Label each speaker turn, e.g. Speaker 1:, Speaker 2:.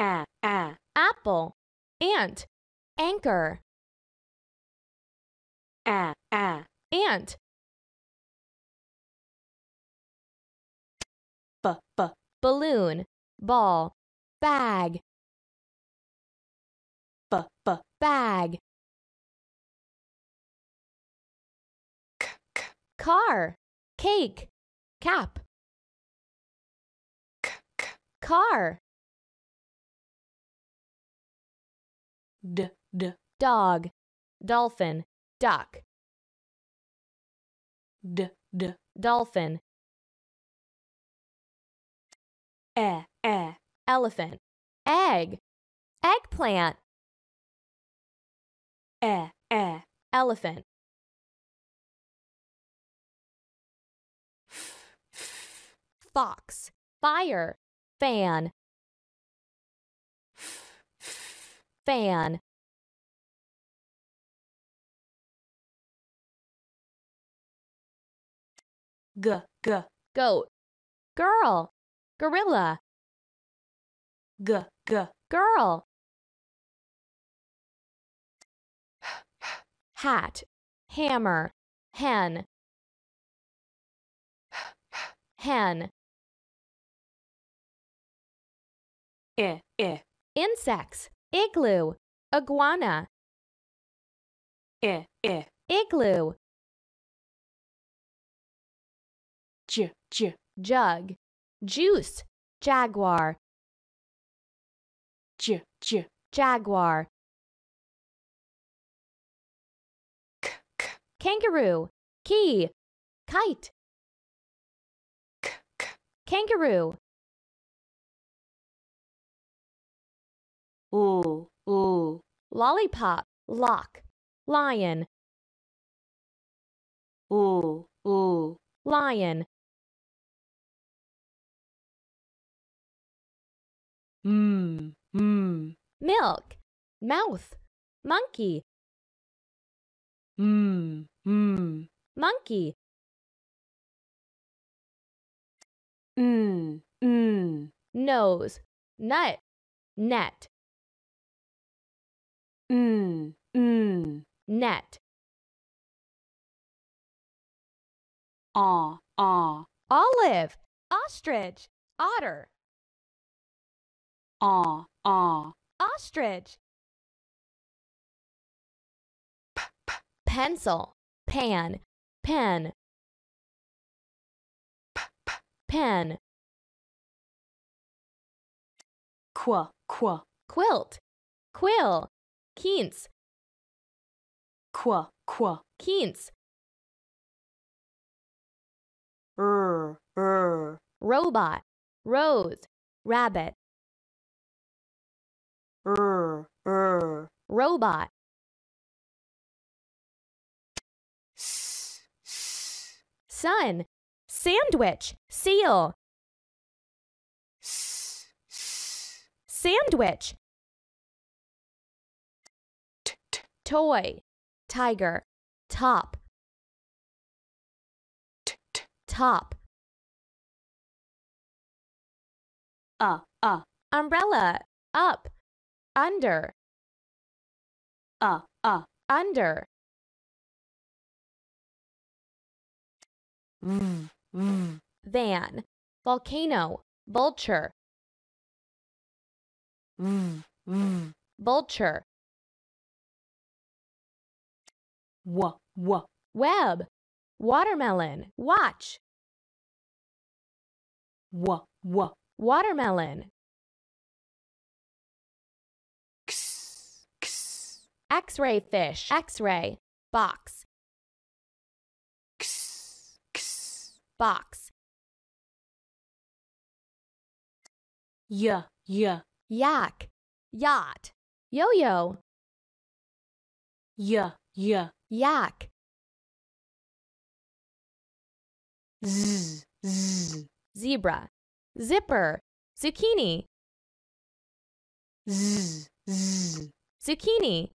Speaker 1: a, a, apple, ant, anchor, a, a, ant, b, b, balloon, ball, bag, b, b, bag, k, k, car, cake, cap, k, k, car. d d dog dolphin duck d d dolphin e e elephant egg eggplant e e elephant fox fire fan fan g g goat girl gorilla g g girl hat hammer hen hen eh eh insects igloo, iguana. I, eh, I. Eh. Igloo. J, j. Jug, juice, jaguar. J, j. Jaguar. K, k. Kangaroo, key, kite. K, k. Kangaroo. oo, oo. Lollipop, lock. Lion, oo, oo. Lion. Mmm, mmm. Milk, mouth. Monkey. Mmm, mmm. Monkey. Mmm, mmm. Nose, nut, net mm, mm. net ah ah olive ostrich otter ah ah ostrich p -p pencil pan pen p pen qu qu quilt quill Keens. Qua qua keens. Er, er. Robot, rose, rabbit. Er, er. Robot. Sun, sandwich, seal. sandwich. toy, tiger, top, top. Uh, uh. Umbrella, up, under. Uh, uh. Under. Van, volcano, vulture. Mm, mm. vulture. w w web watermelon watch w w watermelon x x x-ray fish x-ray box x x box y y yak yacht yo-yo y y yak z, z zebra zipper zucchini z, z zucchini